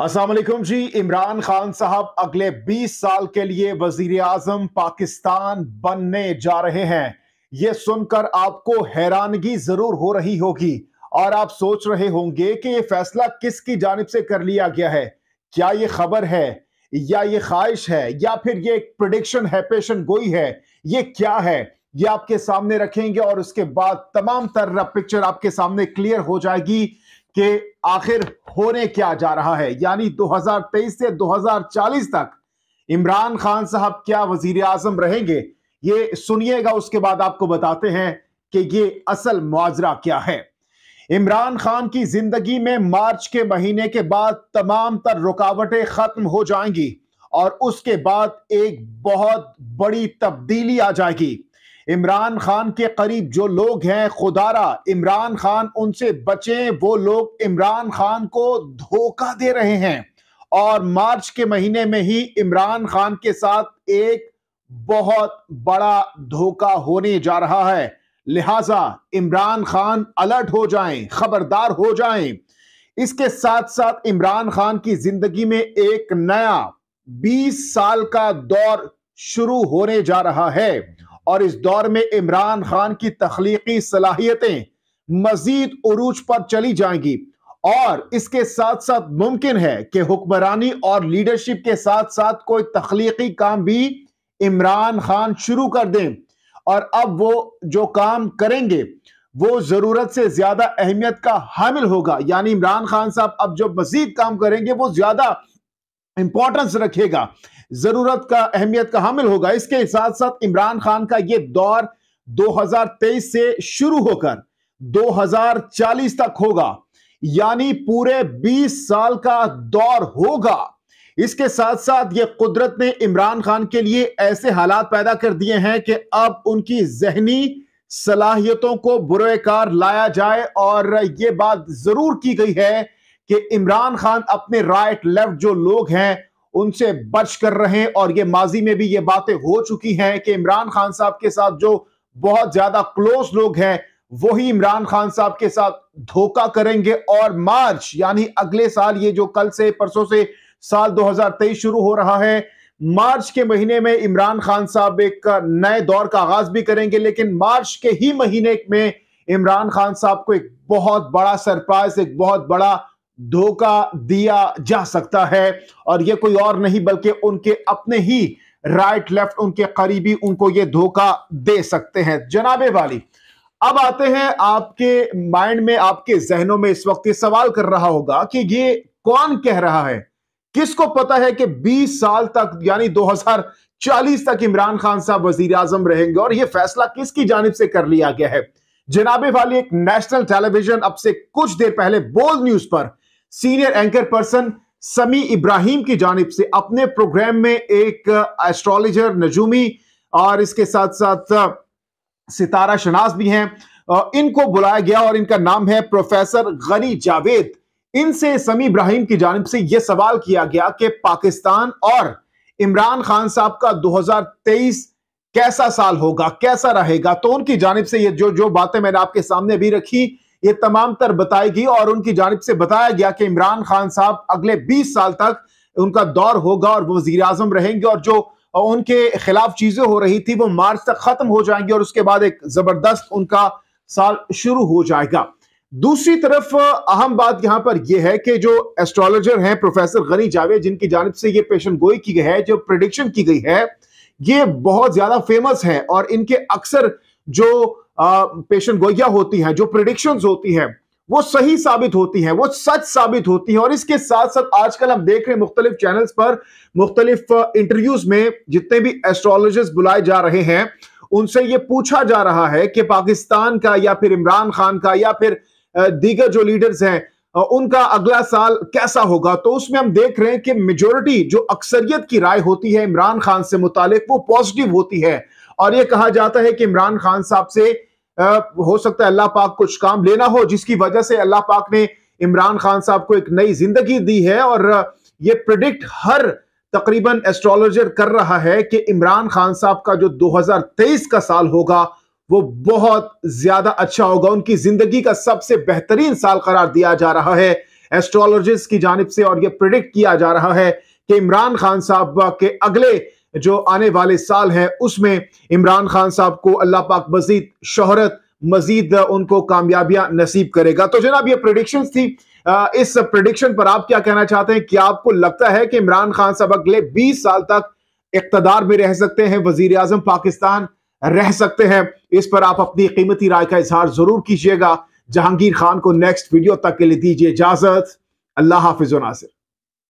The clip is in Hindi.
असलम जी इमरान खान साहब अगले 20 साल के लिए वजीर आजम पाकिस्तान बनने जा रहे हैं ये सुनकर आपको हैरानगी जरूर हो रही होगी और आप सोच रहे होंगे कि ये फैसला किसकी जानब से कर लिया गया है क्या ये खबर है या ये ख्वाहिश है या फिर ये एक प्रडिक्शन है पेशन गोई है ये क्या है ये आपके सामने रखेंगे और उसके बाद तमाम तर पिक्चर आपके सामने क्लियर हो जाएगी कि आखिर होने क्या जा रहा है यानी 2023 से 2040 तक इमरान खान साहब क्या वजीर आजम रहेंगे ये सुनिएगा उसके बाद आपको बताते हैं कि ये असल मुआजरा क्या है इमरान खान की जिंदगी में मार्च के महीने के बाद तमाम तर रुकावटें खत्म हो जाएंगी और उसके बाद एक बहुत बड़ी तब्दीली आ जाएगी इमरान खान के करीब जो लोग हैं खुदारा इमरान खान उनसे बचें वो लोग इमरान खान को धोखा दे रहे हैं और मार्च के महीने में ही इमरान खान के साथ एक बहुत बड़ा धोखा होने जा रहा है लिहाजा इमरान खान अलर्ट हो जाएं खबरदार हो जाएं इसके साथ साथ इमरान खान की जिंदगी में एक नया 20 साल का दौर शुरू होने जा रहा है और इस दौर में इमरान खान की तख्लीकी सलाहियतें मजीद अरूज पर चली जाएंगी और इसके साथ साथ मुमकिन है कि हुक्मरानी और लीडरशिप के साथ साथ कोई तख्लीकी काम भी इमरान खान शुरू कर दें और अब वो जो काम करेंगे वो ज़रूरत से ज़्यादा अहमियत का हामिल होगा यानी इमरान खान साहब अब जो मजीद काम करेंगे वो ज़्यादा इंपॉर्टेंस रखेगा जरूरत का अहमियत का हामिल होगा इसके साथ साथ इमरान खान का यह दौर 2023 से शुरू होकर 2040 तक होगा यानी पूरे 20 साल का दौर होगा इसके साथ साथ ये कुदरत ने इमरान खान के लिए ऐसे हालात पैदा कर दिए हैं कि अब उनकी जहनी सलाहियतों को बुरेकार लाया जाए और ये बात जरूर की गई है कि इमरान खान अपने राइट लेफ्ट जो लोग हैं उनसे बच कर रहे हैं और ये माजी में भी ये बातें हो चुकी हैं कि इमरान खान साहब के साथ जो बहुत ज्यादा क्लोज लोग हैं वही इमरान खान साहब के साथ धोखा करेंगे और मार्च यानी अगले साल ये जो कल से परसों से साल 2023 शुरू हो रहा है मार्च के महीने में इमरान खान साहब एक नए दौर का आगाज भी करेंगे लेकिन मार्च के ही महीने में इमरान खान साहब को एक बहुत बड़ा सरप्राइज एक बहुत बड़ा धोखा दिया जा सकता है और ये कोई और नहीं बल्कि उनके अपने ही राइट लेफ्ट उनके करीबी उनको ये धोखा दे सकते हैं जनाबे वाली अब आते हैं आपके माइंड में आपके जहनों में इस वक्त ये सवाल कर रहा होगा कि ये कौन कह रहा है किसको पता है कि 20 साल तक यानी 2040 तक इमरान खान साहब वजीर आजम रहेंगे और यह फैसला किसकी जानब से कर लिया गया है जनाबे वाली एक नेशनल टेलीविजन अब से कुछ देर पहले बोल न्यूज पर सीनियर एंकर पर्सन समी इब्राहिम की जानब से अपने प्रोग्राम में एक एस्ट्रोलॉजर uh, नजूमी और इसके साथ साथ uh, सितारा शनाज भी हैं uh, इनको बुलाया गया और इनका नाम है प्रोफेसर गनी जावेद इनसे समी इब्राहिम की जानब से यह सवाल किया गया कि पाकिस्तान और इमरान खान साहब का 2023 कैसा साल होगा कैसा रहेगा तो उनकी जानब से ये जो जो बातें मैंने आपके सामने भी रखी ये तमाम तर बताएगी और उनकी जानब से बताया गया कि इमरान खान साहब अगले बीस साल तक उनका दौर होगा और वो वजीर आजम रहेंगे और जो उनके खिलाफ चीजें हो रही थी वो मार्च तक खत्म हो जाएंगी और उसके बाद एक जबरदस्त उनका साल शुरू हो जाएगा दूसरी तरफ अहम बात यहां पर यह है कि जो एस्ट्रोलॉजर हैं प्रोफेसर गनी जावेद जिनकी जानब से ये पेशन गोई की गई है जो प्रडिक्शन की गई है ये बहुत ज्यादा फेमस है और इनके अक्सर जो पेशेंट गोया होती है जो प्रिडिक्शन होती है वो सही साबित होती है वो सच साबित होती है और इसके साथ साथ आजकल हम देख रहे हैं मुख्तलिफ चैनल्स पर मुख्तलिफ इंटरव्यूज में जितने भी एस्ट्रोलॉजिस्ट बुलाए जा रहे हैं उनसे ये पूछा जा रहा है कि पाकिस्तान का या फिर इमरान खान का या फिर दीगर जो लीडर्स हैं उनका अगला साल कैसा होगा तो उसमें हम देख रहे हैं कि मेजोरिटी जो अक्सरियत की राय होती है इमरान खान से मुतालिक वो पॉजिटिव होती है और ये कहा जाता है कि इमरान खान साहब से हो सकता है अल्लाह पाक कुछ काम लेना हो जिसकी वजह से अल्लाह पाक ने इमरान खान साहब को एक नई जिंदगी दी है और ये प्रडिक्ट हर तकरीबन एस्ट्रोलॉजर कर रहा है कि इमरान खान साहब का जो 2023 का साल होगा वो बहुत ज्यादा अच्छा होगा उनकी जिंदगी का सबसे बेहतरीन साल करार दिया जा रहा है एस्ट्रोलॉजिस्ट की जानब से और ये प्रडिक्ट किया जा रहा है कि इमरान खान साहब के अगले जो आने वाले साल है उसमें इमरान खान साहब को अल्लाह पाक मजीद शहरत मजीद उनको कामयाबियां नसीब करेगा तो जनाब ये प्रडिक्शन थी इस प्रोडिक्शन पर आप क्या कहना चाहते हैं क्या आपको लगता है कि इमरान खान साहब अगले 20 साल तक इकतदार में रह सकते हैं वजीर अजम पाकिस्तान रह सकते हैं इस पर आप अपनी कीमती राय का इजहार जरूर कीजिएगा जहांगीर खान को नेक्स्ट वीडियो तक के लिए दीजिए इजाजत अल्लाह हाफिज नासिर